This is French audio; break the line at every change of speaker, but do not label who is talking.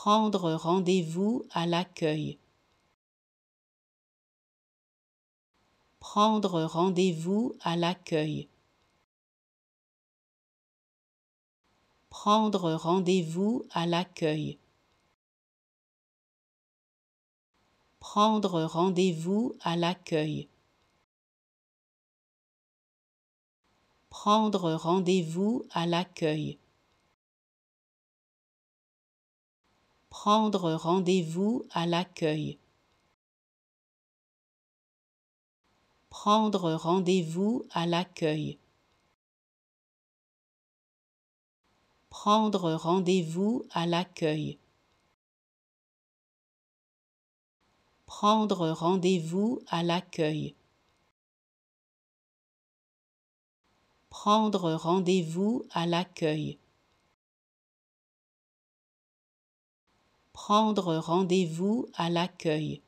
prendre rendez-vous à l'accueil. Prendre rendez-vous à l'accueil.
Prendre rendez-vous à l'accueil. Prendre rendez-vous à l'accueil. Prendre rendez-vous à l'accueil. prendre rendez-vous à l'accueil.
Prendre rendez-vous à l'accueil.
Prendre rendez-vous à l'accueil. Prendre rendez-vous à l'accueil. Prendre rendez-vous à l'accueil. prendre rendez-vous à
l'accueil.